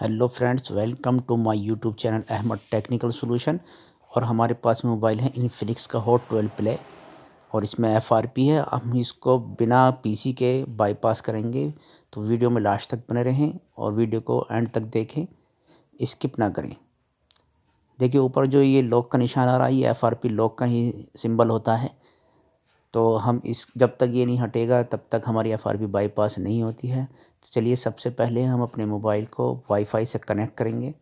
hello friends welcome to my YouTube channel Ahmed technical solution और हमारे पास मोबाइल है इनफिनिक्स का हॉट ट्वेल्व प्ले और इसमें एफआरपी है हम इसको बिना पीसी के बाईपास करेंगे तो वीडियो में लास्ट तक बने रहें और वीडियो को एंड तक देखें स्किप ना करें देखिए ऊपर जो ये लॉक का निशान आ रहा है ये एफ लॉक का ही सिम्बल होता है तो हम इस जब तक ये नहीं हटेगा तब तक हमारी एफ आर बाईपास नहीं होती है तो चलिए सबसे पहले हम अपने मोबाइल को वाईफाई से कनेक्ट करेंगे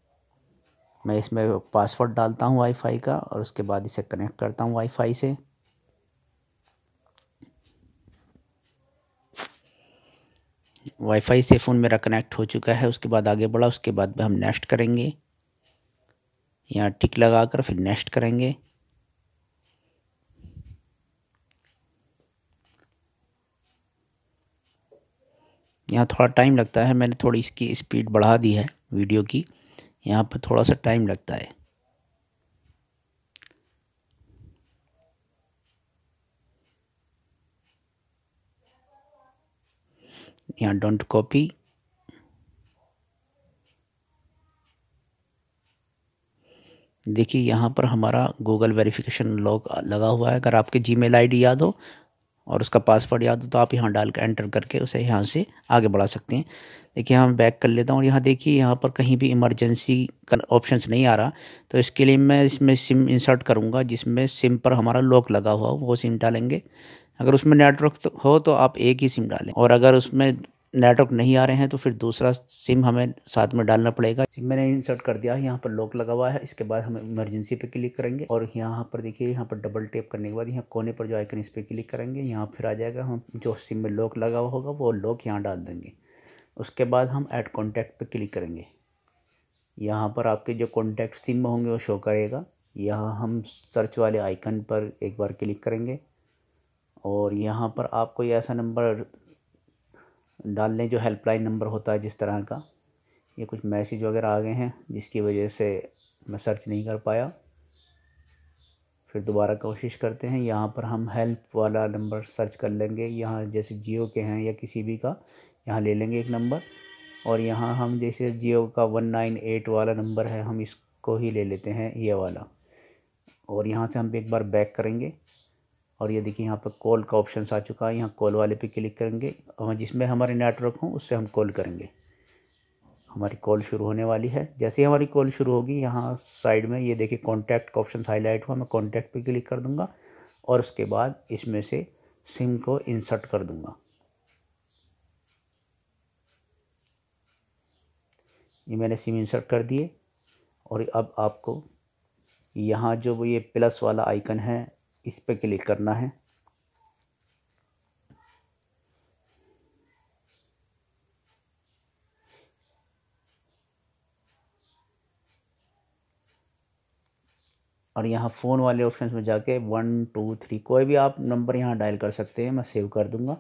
मैं इसमें पासवर्ड डालता हूँ वाईफाई का और उसके बाद इसे कनेक्ट करता हूँ वाईफाई से वाईफाई से फ़ोन मेरा कनेक्ट हो चुका है उसके बाद आगे बढ़ा उसके बाद हम नेक्स्ट करेंगे यहाँ टिक लगा कर फिर नेक्स्ट करेंगे यहाँ थोड़ा टाइम लगता है मैंने थोड़ी इसकी स्पीड बढ़ा दी है वीडियो की यहाँ पर थोड़ा सा टाइम लगता है यहाँ डोंट कॉपी देखिए यहाँ पर हमारा गूगल वेरिफिकेशन लॉक लगा हुआ है अगर आपके जीमेल आईडी याद हो और उसका पासवर्ड याद हो तो आप यहाँ डाल कर एंटर करके उसे यहाँ से आगे बढ़ा सकते हैं देखिए यहाँ बैक कर लेता हूँ और यहाँ देखिए यहाँ पर कहीं भी इमरजेंसी का ऑप्शन नहीं आ रहा तो इसके लिए मैं इसमें सिम इंसर्ट करूँगा जिसमें सिम पर हमारा लॉक लगा हुआ वो सिम डालेंगे अगर उसमें नेटवर्क तो हो तो आप एक ही सिम डालें और अगर उसमें नेटवर्क नहीं आ रहे हैं तो फिर दूसरा सिम हमें साथ में डालना पड़ेगा सिम मैंने इंसर्ट कर दिया है यहाँ पर लॉक लगा हुआ है इसके बाद हम इमरजेंसी पे क्लिक करेंगे और यहाँ पर देखिए यहाँ पर डबल टेप करने के बाद यहाँ कोने पर जो आइकन इस पर क्लिक करेंगे यहाँ फिर आ जाएगा हम जो सिम में लॉक लगा हुआ होगा वो लॉक यहाँ डाल देंगे उसके बाद हम ऐड कॉन्टैक्ट पर क्लिक करेंगे यहाँ पर आपके जो कॉन्टैक्ट सिम होंगे वो शो करेगा यहाँ हम सर्च वाले आइकन पर एक बार क्लिक करेंगे और यहाँ पर आप कोई ऐसा नंबर डाल लें जो हेल्पलाइन नंबर होता है जिस तरह का ये कुछ मैसेज वगैरह आ गए हैं जिसकी वजह से मैं सर्च नहीं कर पाया फिर दोबारा कोशिश करते हैं यहाँ पर हम हेल्प वाला नंबर सर्च कर लेंगे यहाँ जैसे जियो के हैं या किसी भी का यहाँ ले लेंगे एक नंबर और यहाँ हम जैसे जियो का वन नाइन एट वाला नंबर है हम इसको ही ले लेते हैं ये वाला और यहाँ से हम एक बार बैक करेंगे और ये देखिए यहाँ पर कॉल का ऑप्शन आ चुका है यहाँ कॉल वाले पे क्लिक करेंगे और जिसमें हमारे नेटवर्क हों उससे हम कॉल करेंगे हमारी कॉल शुरू होने वाली है जैसे ही हमारी कॉल शुरू होगी यहाँ साइड में ये देखिए कॉन्टैक्ट का ऑप्शन हाईलाइट हुआ मैं कॉन्टैक्ट पर क्लिक कर दूँगा और उसके बाद इसमें से सिम को इंसर्ट कर दूँगा ये मैंने सिम इंसर्ट कर दिए और अब आपको यहाँ जो ये प्लस वाला आइकन है इस पर क्लिक करना है और यहाँ फ़ोन वाले ऑप्शन में जाके वन टू थ्री कोई भी आप नंबर यहाँ डायल कर सकते हैं मैं सेव कर दूँगा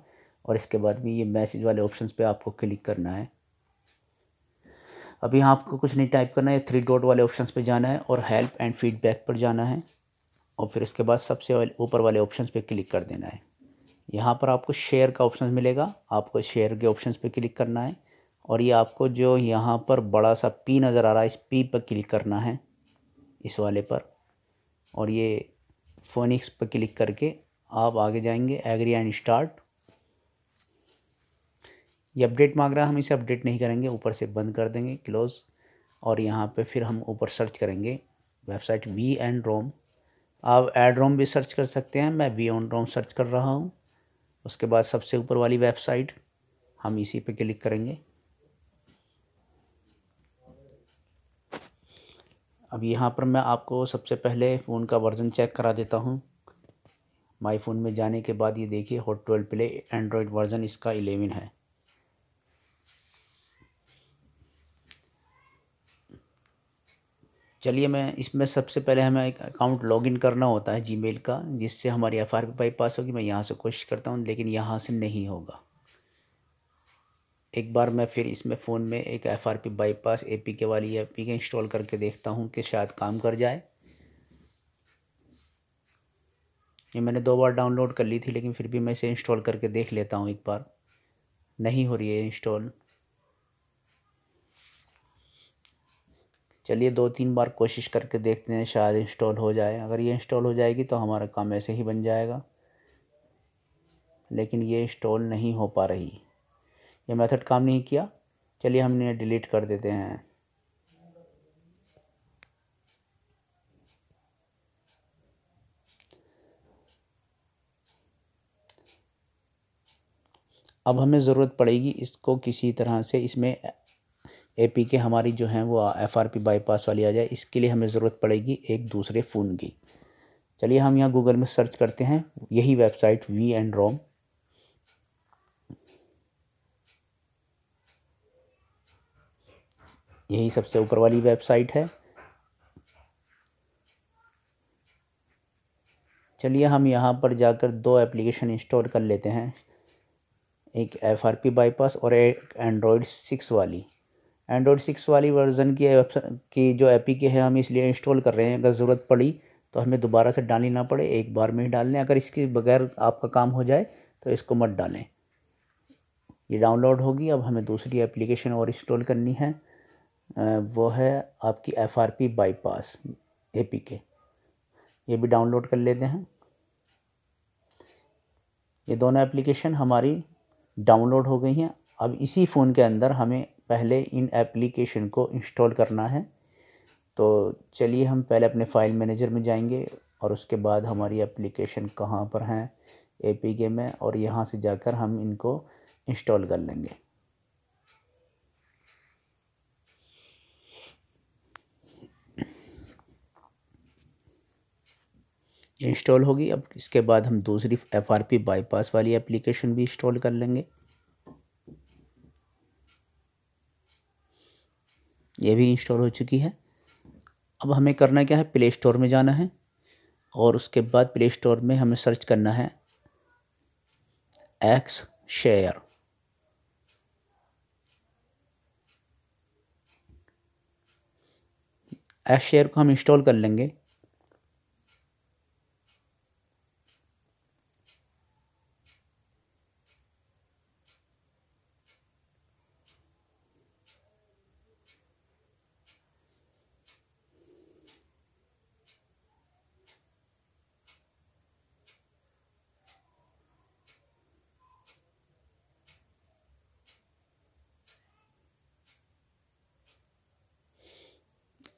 और इसके बाद भी ये मैसेज वाले ऑप्शन पे आपको क्लिक करना है अभी यहाँ आपको कुछ नहीं टाइप करना है थ्री डॉट वाले ऑप्शन पे जाना है और हेल्प एंड फीडबैक पर जाना है और फिर इसके बाद सबसे ऊपर वाले ऑप्शन पर क्लिक कर देना है यहाँ पर आपको शेयर का ऑप्शन मिलेगा आपको शेयर के ऑप्शन पर क्लिक करना है और ये आपको जो यहाँ पर बड़ा सा पी नज़र आ रहा है इस पी पर क्लिक करना है इस वाले पर और ये फोनिक्स पर क्लिक करके आप आगे जाएंगे एग्री एंड स्टार्ट ये अपडेट मांग रहा है हम इसे अपडेट नहीं करेंगे ऊपर से बंद कर देंगे क्लोज़ और यहाँ पे फिर हम ऊपर सर्च करेंगे वेबसाइट वी एंड रोम आप एड रोम भी सर्च कर सकते हैं मैं बी ऑन रोम सर्च कर रहा हूँ उसके बाद सबसे ऊपर वाली वेबसाइट हम इसी पे क्लिक करेंगे अब यहाँ पर मैं आपको सबसे पहले फ़ोन का वर्ज़न चेक करा देता हूँ माई फ़ोन में जाने के बाद ये देखिए Hot twelve Play Android version इसका एलेवन है चलिए मैं इसमें सबसे पहले हमें एक अकाउंट लॉगिन करना होता है जीमेल का जिससे हमारी एफ आर पी बाईपास होगी मैं यहाँ से कोशिश करता हूँ लेकिन यहाँ से नहीं होगा एक बार मैं फिर इसमें फ़ोन में एक F R P bypass A P K वाली ए पी के इंस्टॉल करके देखता हूँ कि शायद काम कर जाए ये मैंने दो बार डाउनलोड कर ली थी लेकिन फिर भी मैं इसे इंस्टॉल करके देख लेता हूँ एक बार नहीं हो रही है इंस्टॉल चलिए दो तीन बार कोशिश करके देखते हैं शायद इंस्टॉल हो जाए अगर ये इंस्टॉल हो जाएगी तो हमारा काम ऐसे ही बन जाएगा लेकिन ये इंस्टॉल नहीं हो पा रही ये मेथड काम नहीं किया चलिए हमने डिलीट कर देते हैं अब हमें ज़रूरत पड़ेगी इसको किसी तरह से इसमें ए पी के हमारी जो है वो एफ आर पी बाईपास वाली आ जाए इसके लिए हमें ज़रूरत पड़ेगी एक दूसरे फ़ोन की चलिए हम यहाँ गूगल में सर्च करते हैं यही वेबसाइट वी एंड रोम यही सबसे ऊपर वाली वेबसाइट है चलिए हम यहाँ पर जाकर दो एप्लीकेशन इंस्टॉल कर लेते हैं एक एफ आर पी बाईपास और एक एंड्रॉयड सिक्स वाली एंड्रॉयड सिक्स वाली वर्ज़न की की जो एपी के है हम इसलिए इंस्टॉल कर रहे हैं अगर ज़रूरत पड़ी तो हमें दोबारा से डालनी ना पड़े एक बार में ही डाल लें अगर इसके बगैर आपका काम हो जाए तो इसको मत डालें ये डाउनलोड होगी अब हमें दूसरी एप्लीकेशन और इंस्टॉल करनी है वो है आपकी F R P bypass A P K ये भी डाउनलोड कर लेते हैं ये दोनों एप्लीकेशन हमारी डाउनलोड हो गई हैं अब इसी फ़ोन के अंदर हमें पहले इन एप्लीकेशन को इंस्टॉल करना है तो चलिए हम पहले अपने फ़ाइल मैनेजर में जाएंगे और उसके बाद हमारी एप्लीकेशन कहाँ पर हैं ए में और यहाँ से जाकर हम इनको इंस्टॉल कर लेंगे इंस्टॉल होगी अब इसके बाद हम दूसरी एफ आर पी बाईपास वाली एप्लीकेशन भी इंस्टॉल कर लेंगे ये भी इंस्टॉल हो चुकी है अब हमें करना क्या है प्ले स्टोर में जाना है और उसके बाद प्ले स्टोर में हमें सर्च करना है एक्स शेयर एक्स शेयर को हम इंस्टॉल कर लेंगे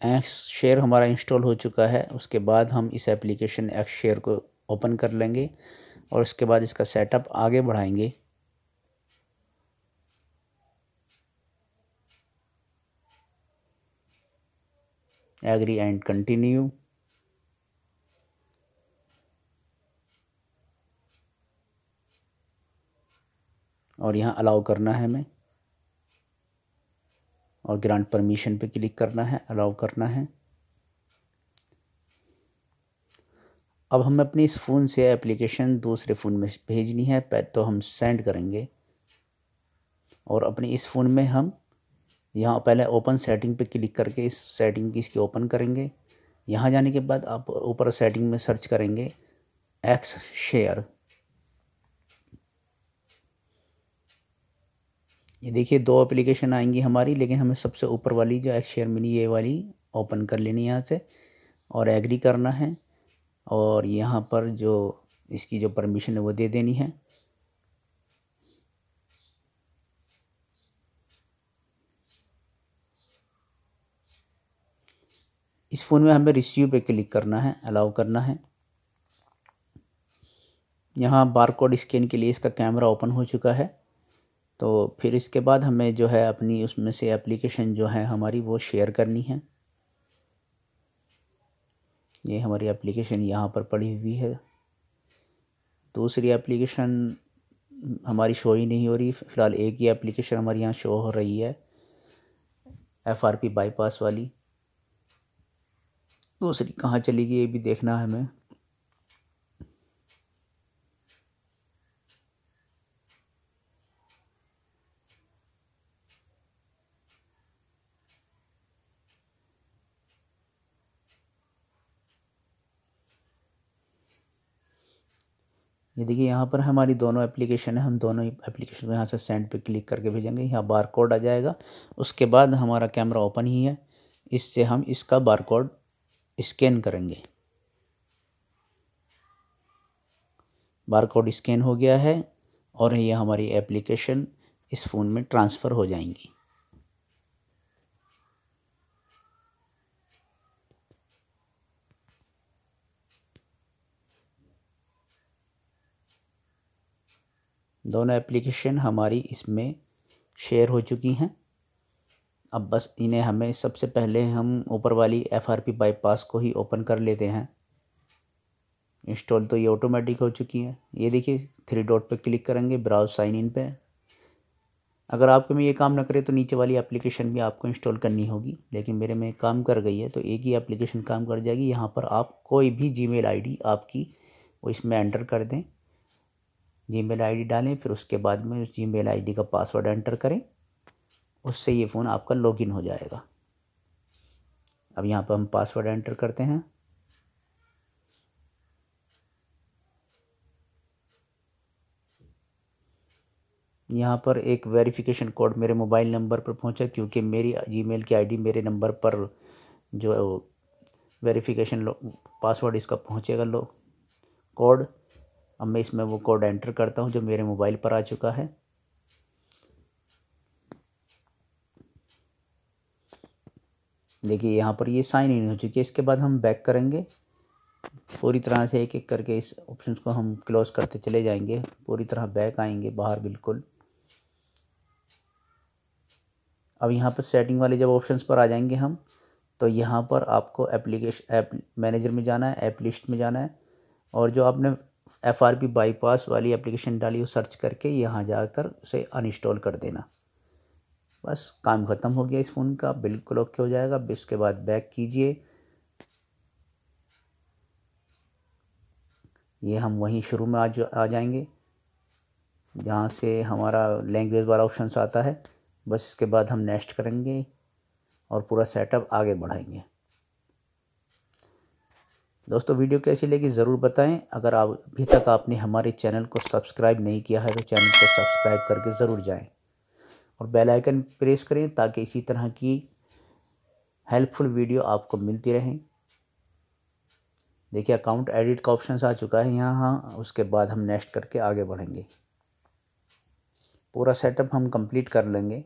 एक्स शेयर हमारा इंस्टॉल हो चुका है उसके बाद हम इस एप्लीकेशन एक्स शेयर को ओपन कर लेंगे और उसके बाद इसका सेटअप आगे बढ़ाएंगे एग्री एंड कंटिन्यू और यहाँ अलाउ करना है हमें और ग्रांट परमिशन पे क्लिक करना है अलाउ करना है अब हमें अपने इस फ़ोन से एप्लीकेशन दूसरे फ़ोन में भेजनी है तो हम सेंड करेंगे और अपने इस फ़ोन में हम यहाँ पहले ओपन सेटिंग पे क्लिक करके इस सेटिंग की इसकी ओपन करेंगे यहाँ जाने के बाद आप ऊपर सेटिंग में सर्च करेंगे एक्स शेयर ये देखिए दो एप्लीकेशन आएंगी हमारी लेकिन हमें सबसे ऊपर वाली जो एक्स मिनी ये वाली ओपन कर लेनी यहाँ से और एग्री करना है और यहाँ पर जो इसकी जो परमिशन है वो दे देनी है इस फ़ोन में हमें रिसीव पे क्लिक करना है अलाउ करना है यहाँ बार कोड स्कैन के लिए इसका कैमरा ओपन हो चुका है तो फिर इसके बाद हमें जो है अपनी उसमें से एप्लीकेशन जो है हमारी वो शेयर करनी है ये हमारी एप्लीकेशन यहाँ पर पड़ी हुई है दूसरी एप्लीकेशन हमारी शो ही नहीं हो रही फ़िलहाल एक ही एप्लीकेशन हमारे यहाँ शो हो रही है एफ आर पी बाईपास वाली दूसरी कहाँ चली गई ये भी देखना है हमें ये देखिए यहाँ पर हमारी दोनों एप्लीकेशन है हम दोनों ही एप्लीकेशन को यहाँ से सेंड पे क्लिक करके भेजेंगे यहाँ बार कोड आ जाएगा उसके बाद हमारा कैमरा ओपन ही है इससे हम इसका बार कोड स्कैन करेंगे बार कोड स्कैन हो गया है और ये हमारी एप्लीकेशन इस फ़ोन में ट्रांसफ़र हो जाएंगी दोनों एप्लीकेशन हमारी इसमें शेयर हो चुकी हैं अब बस इन्हें हमें सबसे पहले हम ऊपर वाली एफआरपी बाईपास को ही ओपन कर लेते हैं इंस्टॉल तो ये ऑटोमेटिक हो चुकी है ये देखिए थ्री डॉट पे क्लिक करेंगे ब्राउज साइन इन पे अगर आपके में ये काम ना करे तो नीचे वाली एप्लीकेशन भी आपको इंस्टॉल करनी होगी लेकिन मेरे में काम कर गई है तो एक ही एप्लीकेशन काम कर जाएगी यहाँ पर आप कोई भी जी मेल आपकी वो इसमें एंटर कर दें जीमेल आईडी डालें फिर उसके बाद में उस जीमेल आईडी का पासवर्ड एंटर करें उससे ये फ़ोन आपका लॉगिन हो जाएगा अब यहाँ पर हम पासवर्ड एंटर करते हैं यहाँ पर एक वेरिफिकेशन कोड मेरे मोबाइल नंबर पर पहुँचा क्योंकि मेरी जीमेल की आईडी मेरे नंबर पर जो वेरिफिकेशन पासवर्ड इसका पहुँचेगा लो कोड अब मैं इसमें वो कोड एंटर करता हूँ जो मेरे मोबाइल पर आ चुका है देखिए यहाँ पर ये साइन इन हो चुकी है इसके बाद हम बैक करेंगे पूरी तरह से एक एक करके इस ऑप्शन को हम क्लोज करते चले जाएंगे पूरी तरह बैक आएंगे बाहर बिल्कुल अब यहाँ पर सेटिंग वाले जब ऑप्शंस पर आ जाएंगे हम तो यहाँ पर आपको एप्लीकेशन ऐप मैनेजर में जाना है ऐप लिस्ट में जाना है और जो आपने एफ आर पी बाईपास वाली एप्लीकेशन डाली हो सर्च करके यहाँ जाकर उसे अनइंस्टॉल कर देना बस काम ख़त्म हो गया इस फ़ोन का बिल्कुल ओके हो जाएगा इसके बाद बैक कीजिए ये हम वहीं शुरू में आज आ जाएंगे जहाँ से हमारा लैंग्वेज वाला ऑप्शन आता है बस इसके बाद हम नेक्स्ट करेंगे और पूरा सेटअप आगे बढ़ाएंगे दोस्तों वीडियो कैसी लगी ज़रूर बताएं अगर आप अभी तक आपने हमारे चैनल को सब्सक्राइब नहीं किया है तो चैनल को सब्सक्राइब करके ज़रूर जाएं और बेल आइकन प्रेस करें ताकि इसी तरह की हेल्पफुल वीडियो आपको मिलती रहें देखिए अकाउंट एडिट का ऑप्शन आ चुका है यहाँ हाँ, उसके बाद हम नेक्स्ट करके आगे बढ़ेंगे पूरा सेटअप हम कंप्लीट कर लेंगे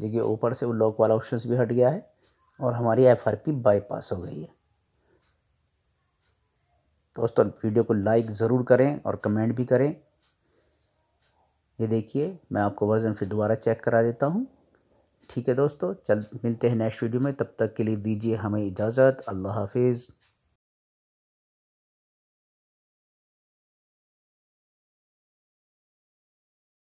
देखिए ऊपर से वो लॉक वाला ऑप्शन भी हट गया है और हमारी एफ आर पी बाईपास हो गई है दोस्तों वीडियो को लाइक ज़रूर करें और कमेंट भी करें ये देखिए मैं आपको वर्जन फिर दोबारा चेक करा देता हूँ ठीक है दोस्तों चल मिलते हैं नेक्स्ट वीडियो में तब तक के लिए दीजिए हमें इजाज़त अल्लाह हाफिज़